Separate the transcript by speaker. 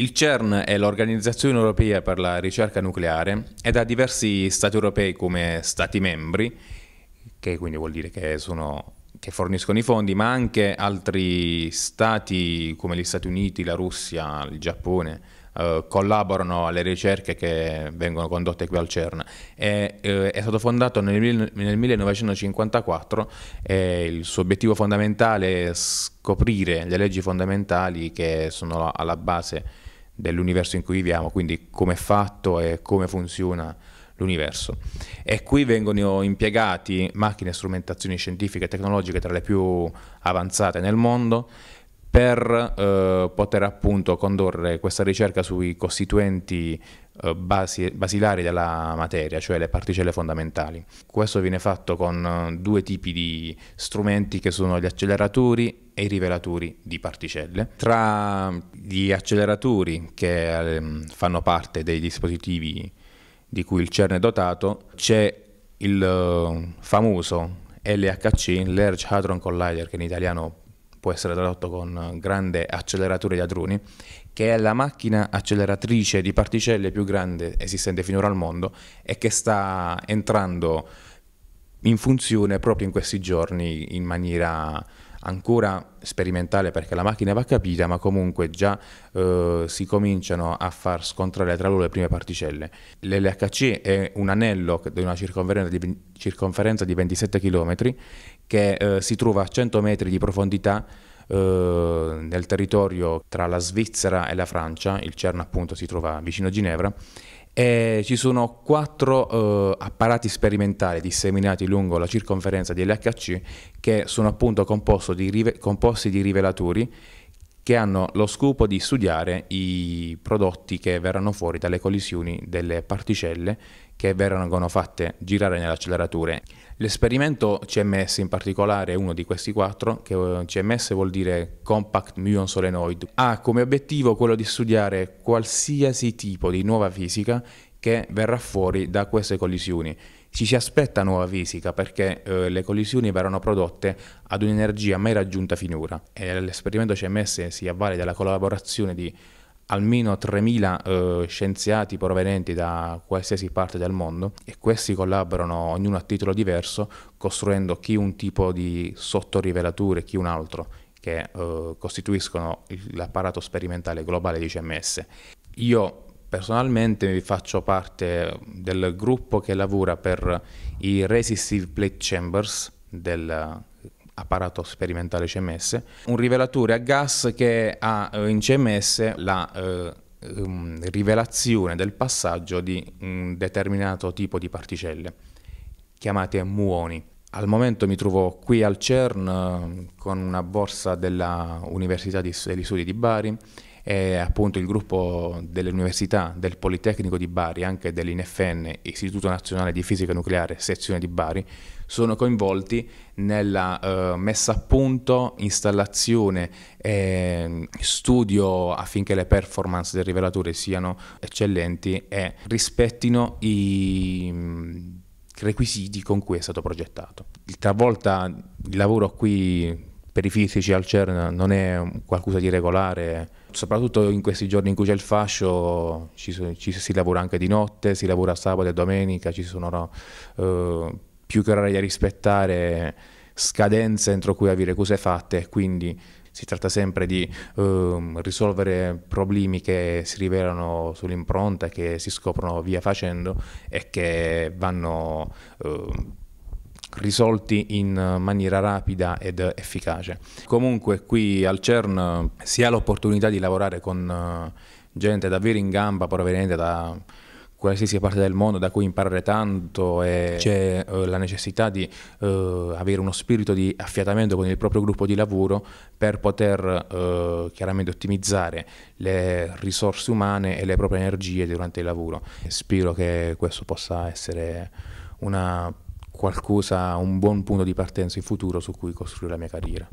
Speaker 1: Il CERN è l'Organizzazione Europea per la Ricerca Nucleare ed da diversi Stati europei come Stati membri, che quindi vuol dire che, sono, che forniscono i fondi, ma anche altri Stati come gli Stati Uniti, la Russia, il Giappone, eh, collaborano alle ricerche che vengono condotte qui al CERN. È, eh, è stato fondato nel, nel 1954 e il suo obiettivo fondamentale è scoprire le leggi fondamentali che sono alla base dell'universo in cui viviamo, quindi come è fatto e come funziona l'universo. E qui vengono impiegati macchine e strumentazioni scientifiche e tecnologiche tra le più avanzate nel mondo per eh, poter appunto condurre questa ricerca sui costituenti eh, basi, basilari della materia, cioè le particelle fondamentali. Questo viene fatto con eh, due tipi di strumenti che sono gli acceleratori e i rivelatori di particelle. Tra gli acceleratori che eh, fanno parte dei dispositivi di cui il CERN è dotato c'è il eh, famoso LHC, Large Hadron Collider, che in italiano può essere tradotto con grande acceleratore di adruni, che è la macchina acceleratrice di particelle più grande esistente finora al mondo e che sta entrando in funzione proprio in questi giorni in maniera ancora sperimentale perché la macchina va capita, ma comunque già eh, si cominciano a far scontrare tra loro le prime particelle. L'LHC è un anello di una circonferenza di, circonferenza di 27 km che eh, si trova a 100 metri di profondità eh, nel territorio tra la Svizzera e la Francia, il CERN appunto si trova vicino a Ginevra, e eh, ci sono quattro eh, apparati sperimentali disseminati lungo la circonferenza di LHC che sono appunto di composti di rivelatori che hanno lo scopo di studiare i prodotti che verranno fuori dalle collisioni delle particelle che verranno fatte girare nell'acceleratore. L'esperimento CMS in particolare è uno di questi quattro, che eh, CMS vuol dire Compact Muon Solenoid, ha come obiettivo quello di studiare qualsiasi tipo di nuova fisica che verrà fuori da queste collisioni. Ci si aspetta nuova fisica perché eh, le collisioni verranno prodotte ad un'energia mai raggiunta finora e l'esperimento CMS si avvale della collaborazione di almeno 3.000 eh, scienziati provenienti da qualsiasi parte del mondo e questi collaborano ognuno a titolo diverso costruendo chi un tipo di sottorivelature, chi un altro che eh, costituiscono l'apparato sperimentale globale di CMS. Io personalmente faccio parte del gruppo che lavora per i Resistive Plate Chambers del apparato sperimentale CMS, un rivelatore a gas che ha eh, in CMS la eh, ehm, rivelazione del passaggio di un determinato tipo di particelle, chiamate muoni. Al momento mi trovo qui al CERN eh, con una borsa dell'Università degli Studi di Bari è appunto il gruppo dell'Università del Politecnico di Bari, anche dell'INFN, Istituto Nazionale di Fisica Nucleare, sezione di Bari, sono coinvolti nella eh, messa a punto, installazione e ehm, studio affinché le performance del rivelatore siano eccellenti e rispettino i mm, requisiti con cui è stato progettato. Talvolta il lavoro qui per i fisici al CERN non è qualcosa di regolare, Soprattutto in questi giorni in cui c'è il fascio ci, ci, si lavora anche di notte, si lavora sabato e domenica, ci sono eh, più che orari da rispettare, scadenze entro cui avere cose fatte e quindi si tratta sempre di eh, risolvere problemi che si rivelano sull'impronta, che si scoprono via facendo e che vanno... Eh, risolti in eh, maniera rapida ed efficace. Comunque qui al CERN eh, si ha l'opportunità di lavorare con eh, gente davvero in gamba proveniente da qualsiasi parte del mondo da cui imparare tanto e c'è eh, la necessità di eh, avere uno spirito di affiatamento con il proprio gruppo di lavoro per poter eh, chiaramente ottimizzare le risorse umane e le proprie energie durante il lavoro. Spero che questo possa essere una qualcosa, un buon punto di partenza in futuro su cui costruire la mia carriera.